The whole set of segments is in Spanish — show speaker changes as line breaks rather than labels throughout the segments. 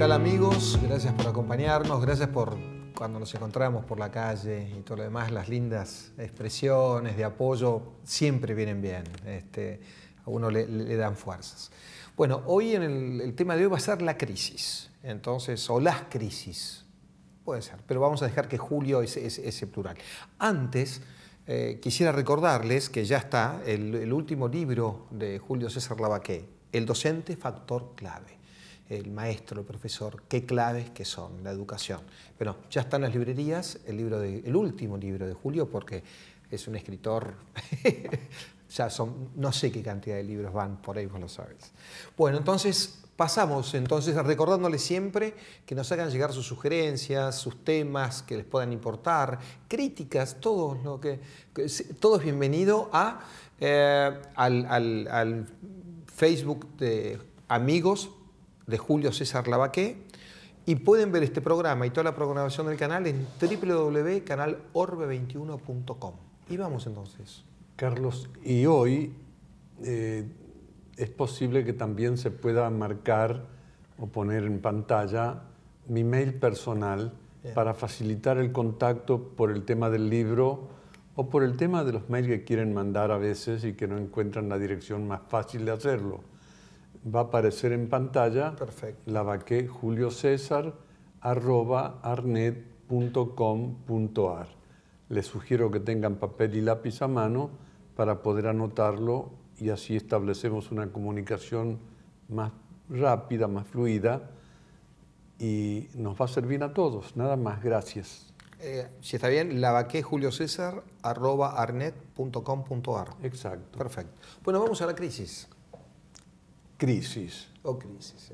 tal amigos? Gracias por acompañarnos, gracias por cuando nos encontramos por la calle y todo lo demás, las lindas expresiones de apoyo siempre vienen bien, este, a uno le, dan fuerzas. Bueno, hoy en el, tema de hoy va a ser la crisis, entonces, o las crisis, puede ser, pero vamos a dejar que Julio es, es, plural. Antes, eh, quisiera recordarles que ya está el, el último libro de Julio César Lavaqué, El docente factor clave el maestro, el profesor, qué claves que son la educación. Pero ya están las librerías, el, libro último libro de Julio, porque es un escritor, ya son, no sé qué cantidad de libros van, por ahí vos lo sabes. Bueno, entonces pasamos, entonces recordándoles siempre que nos hagan llegar sus sugerencias, sus temas que les puedan importar, críticas, todo lo que, todo es bienvenido a, eh, al, al Facebook de amigos de Julio César Lavaqué. Y pueden ver este programa y toda la programación del canal en www.canalorbe21.com. Y vamos entonces. Carlos,
y hoy eh, es posible que también se pueda marcar o poner en pantalla mi mail personal para facilitar el contacto por el tema del libro o por el tema de los mails que quieren mandar a veces y que no encuentran la dirección más fácil de hacerlo va a aparecer en pantalla Perfecto. arnet.com.ar. Les sugiero que tengan papel y lápiz a mano para poder anotarlo y así establecemos una comunicación más rápida, más fluida y
nos va a servir a todos. Nada más, gracias. Eh, si está bien, arnet.com.ar. Exacto. Perfecto. Bueno, vamos a la crisis crisis. O crisis,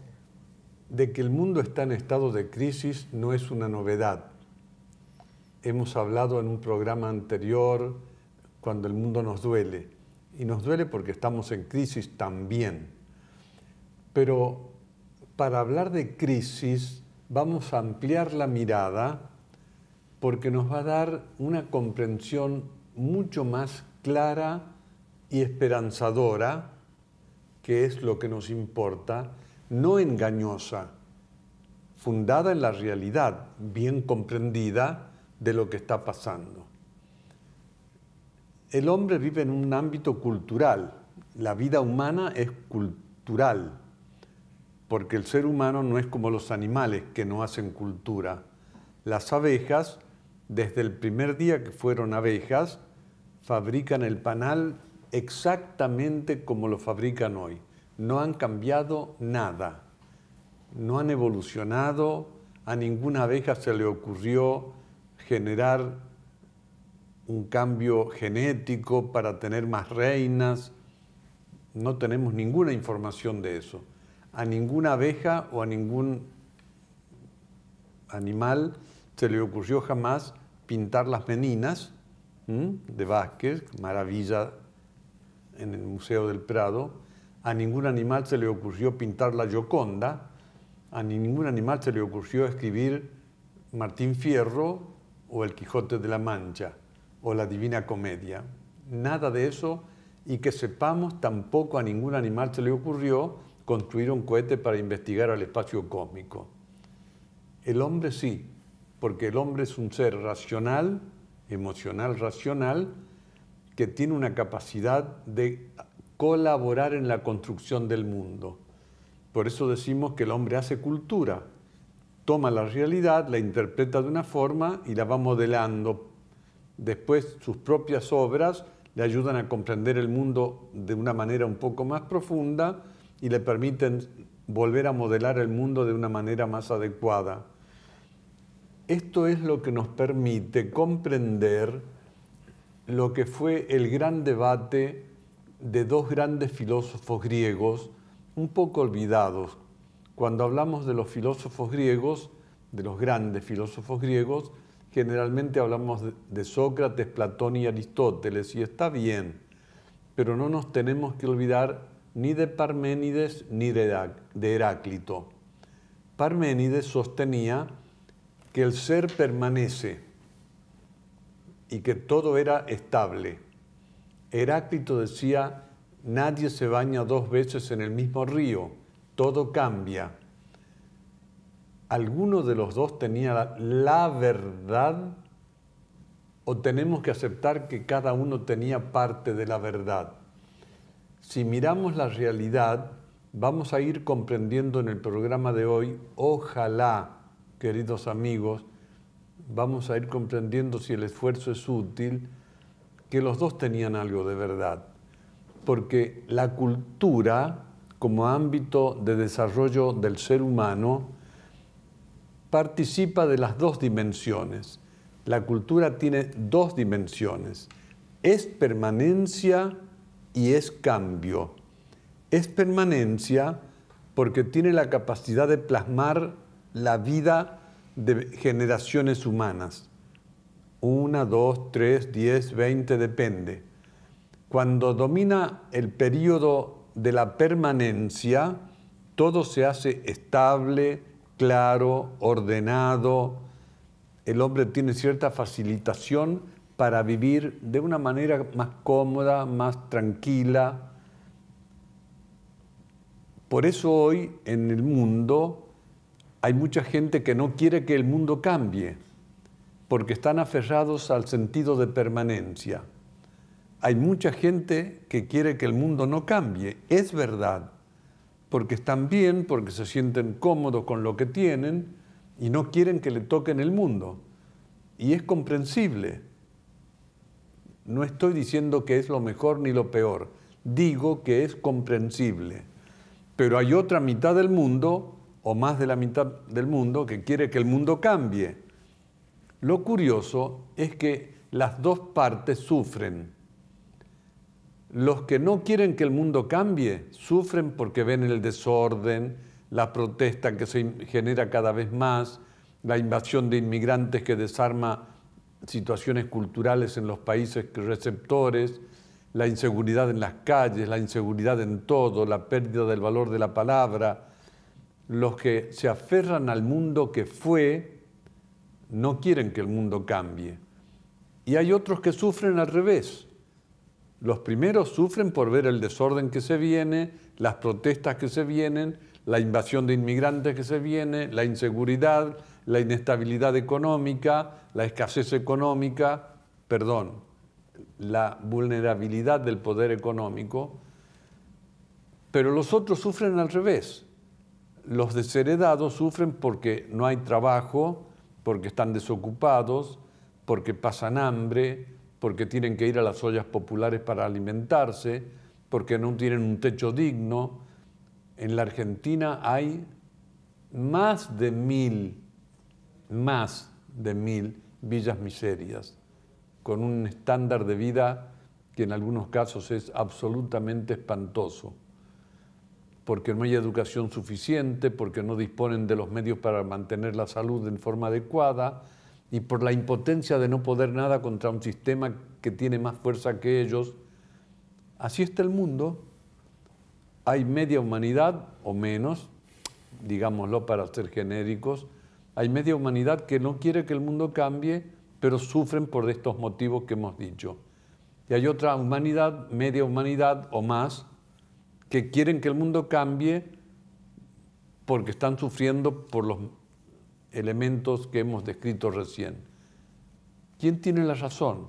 De que el mundo está en estado de
crisis no es una novedad. Hemos hablado en un programa anterior cuando el mundo nos duele. Y nos duele porque estamos en crisis también. Pero para hablar de crisis vamos a ampliar la mirada porque nos va a dar una comprensión mucho más clara y esperanzadora que es lo que nos importa, no engañosa, fundada en la realidad, bien comprendida de lo que está pasando. El hombre vive en un ámbito cultural, la vida humana es cultural, porque el ser humano no es como los animales que no hacen cultura. Las abejas, desde el primer día que fueron abejas, fabrican el panal exactamente como lo fabrican hoy. No han cambiado nada, no han evolucionado, a ninguna abeja se le ocurrió generar un cambio genético para tener más reinas. No tenemos ninguna información de eso. A ninguna abeja o a ningún animal se le ocurrió jamás pintar las meninas de Vázquez, maravilla en el Museo del Prado, a ningún animal se le ocurrió pintar la Gioconda, a ningún animal se le ocurrió escribir Martín Fierro o El Quijote de la Mancha o la Divina Comedia. Nada de eso y que sepamos tampoco a ningún animal se le ocurrió construir un cohete para investigar al espacio cósmico. El hombre sí, porque el hombre es un ser racional, emocional, racional, que tiene una capacidad de colaborar en la construcción del mundo. Por eso decimos que el hombre hace cultura, toma la realidad, la interpreta de una forma y la va modelando. Después sus propias obras le ayudan a comprender el mundo de una manera un poco más profunda y le permiten volver a modelar el mundo de una manera más adecuada. Esto es lo que nos permite comprender lo que fue el gran debate de dos grandes filósofos griegos, un poco olvidados. Cuando hablamos de los filósofos griegos, de los grandes filósofos griegos, generalmente hablamos de Sócrates, Platón y Aristóteles, y está bien, pero no nos tenemos que olvidar ni de Parménides ni de Heráclito. Parménides sostenía que el ser permanece, y que todo era estable. Heráclito decía, nadie se baña dos veces en el mismo río, todo cambia. ¿Alguno de los dos tenía la, la verdad o tenemos que aceptar que cada uno tenía parte de la verdad? Si miramos la realidad, vamos a ir comprendiendo en el programa de hoy, ojalá, queridos amigos, vamos a ir comprendiendo si el esfuerzo es útil, que los dos tenían algo de verdad, porque la cultura como ámbito de desarrollo del ser humano participa de las dos dimensiones. La cultura tiene dos dimensiones. Es permanencia y es cambio. Es permanencia porque tiene la capacidad de plasmar la vida de generaciones humanas. Una, dos, tres, diez, veinte, depende. Cuando domina el periodo de la permanencia, todo se hace estable, claro, ordenado. El hombre tiene cierta facilitación para vivir de una manera más cómoda, más tranquila. Por eso hoy en el mundo hay mucha gente que no quiere que el mundo cambie porque están aferrados al sentido de permanencia. Hay mucha gente que quiere que el mundo no cambie, es verdad, porque están bien, porque se sienten cómodos con lo que tienen y no quieren que le toquen el mundo. Y es comprensible. No estoy diciendo que es lo mejor ni lo peor, digo que es comprensible. Pero hay otra mitad del mundo o más de la mitad del mundo que quiere que el mundo cambie. Lo curioso es que las dos partes sufren. Los que no quieren que el mundo cambie sufren porque ven el desorden, la protesta que se genera cada vez más, la invasión de inmigrantes que desarma situaciones culturales en los países receptores, la inseguridad en las calles, la inseguridad en todo, la pérdida del valor de la palabra, los que se aferran al mundo que fue, no quieren que el mundo cambie. Y hay otros que sufren al revés. Los primeros sufren por ver el desorden que se viene, las protestas que se vienen, la invasión de inmigrantes que se viene, la inseguridad, la inestabilidad económica, la escasez económica, perdón, la vulnerabilidad del poder económico, pero los otros sufren al revés los desheredados sufren porque no hay trabajo, porque están desocupados, porque pasan hambre, porque tienen que ir a las ollas populares para alimentarse, porque no tienen un techo digno. En la Argentina hay más de mil, más de mil villas miserias, con un estándar de vida que en algunos casos es absolutamente espantoso porque no hay educación suficiente, porque no disponen de los medios para mantener la salud en forma adecuada y por la impotencia de no poder nada contra un sistema que tiene más fuerza que ellos. Así está el mundo. Hay media humanidad o menos, digámoslo para ser genéricos, hay media humanidad que no quiere que el mundo cambie, pero sufren por estos motivos que hemos dicho. Y hay otra humanidad, media humanidad o más, que quieren que el mundo cambie porque están sufriendo por los elementos que hemos descrito recién. ¿Quién tiene la razón?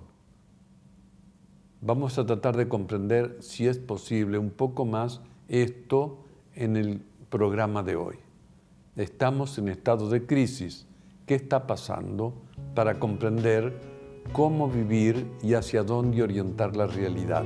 Vamos a tratar de comprender, si es posible, un poco más esto en el programa de hoy. Estamos en estado de crisis. ¿Qué está pasando para comprender cómo vivir y hacia dónde orientar la realidad?